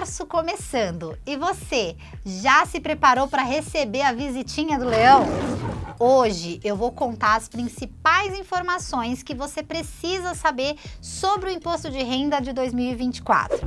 março começando. E você, já se preparou para receber a visitinha do leão? Hoje eu vou contar as principais informações que você precisa saber sobre o imposto de renda de 2024.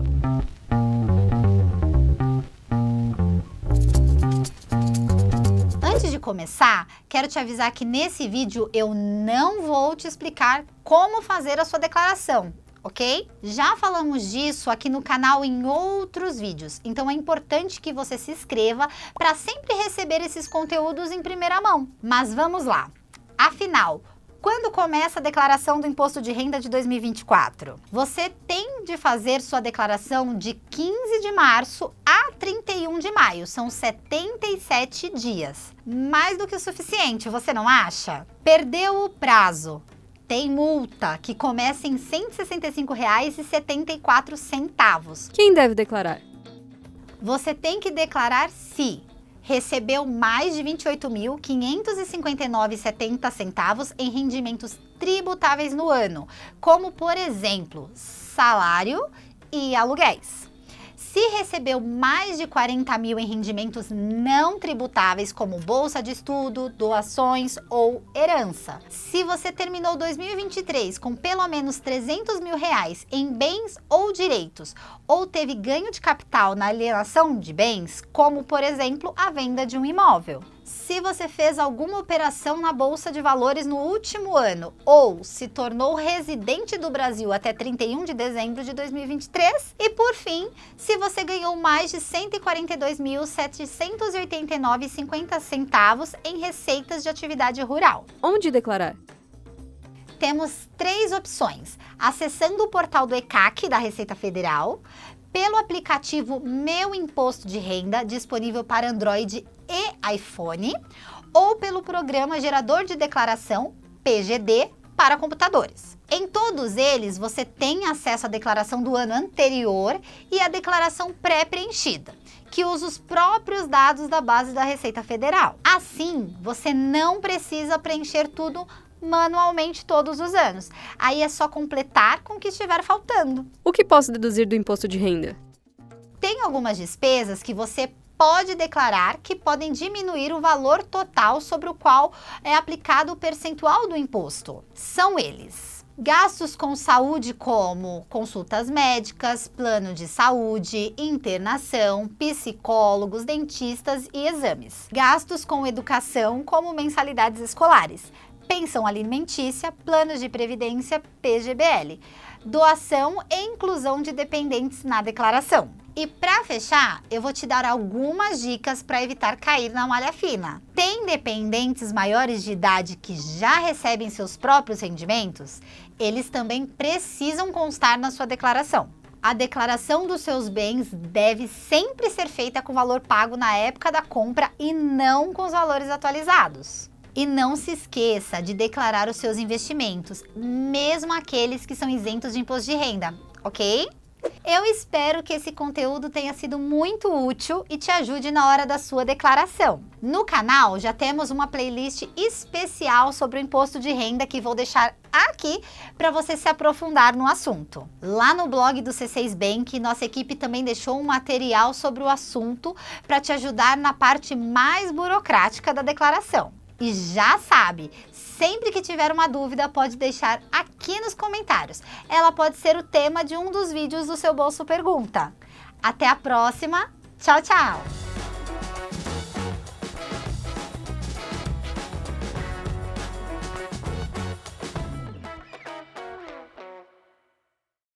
Antes de começar, quero te avisar que nesse vídeo eu não vou te explicar como fazer a sua declaração ok? Já falamos disso aqui no canal em outros vídeos, então é importante que você se inscreva para sempre receber esses conteúdos em primeira mão. Mas vamos lá. Afinal, quando começa a declaração do imposto de renda de 2024? Você tem de fazer sua declaração de 15 de março a 31 de maio, são 77 dias. Mais do que o suficiente, você não acha? Perdeu o prazo, tem multa, que começa em R$ 165,74. Quem deve declarar? Você tem que declarar se recebeu mais de R$ 28.559,70 em rendimentos tributáveis no ano, como por exemplo, salário e aluguéis. Se recebeu mais de 40 mil em rendimentos não tributáveis, como bolsa de estudo, doações ou herança. Se você terminou 2023 com pelo menos 300 mil reais em bens ou direitos, ou teve ganho de capital na alienação de bens, como por exemplo a venda de um imóvel se você fez alguma operação na Bolsa de Valores no último ano ou se tornou residente do Brasil até 31 de dezembro de 2023. E por fim, se você ganhou mais de 142.789,50 centavos em receitas de atividade rural. Onde declarar? temos três opções: acessando o portal do ECAC da Receita Federal, pelo aplicativo Meu Imposto de Renda, disponível para Android e iPhone, ou pelo programa Gerador de Declaração PGD para computadores. Em todos eles, você tem acesso à declaração do ano anterior e à declaração pré-preenchida, que usa os próprios dados da base da Receita Federal. Assim, você não precisa preencher tudo manualmente todos os anos. Aí é só completar com o que estiver faltando. O que posso deduzir do imposto de renda? Tem algumas despesas que você pode declarar que podem diminuir o valor total sobre o qual é aplicado o percentual do imposto. São eles: gastos com saúde, como consultas médicas, plano de saúde, internação, psicólogos, dentistas e exames, gastos com educação, como mensalidades escolares pensão alimentícia, planos de previdência, PGBL, doação e inclusão de dependentes na declaração. E para fechar, eu vou te dar algumas dicas para evitar cair na malha fina. Tem dependentes maiores de idade que já recebem seus próprios rendimentos? Eles também precisam constar na sua declaração. A declaração dos seus bens deve sempre ser feita com o valor pago na época da compra e não com os valores atualizados. E não se esqueça de declarar os seus investimentos, mesmo aqueles que são isentos de imposto de renda, ok? Eu espero que esse conteúdo tenha sido muito útil e te ajude na hora da sua declaração. No canal já temos uma playlist especial sobre o imposto de renda que vou deixar aqui para você se aprofundar no assunto. Lá no blog do C6 Bank, nossa equipe também deixou um material sobre o assunto para te ajudar na parte mais burocrática da declaração. E já sabe, sempre que tiver uma dúvida, pode deixar aqui nos comentários. Ela pode ser o tema de um dos vídeos do seu Bolso Pergunta. Até a próxima. Tchau, tchau!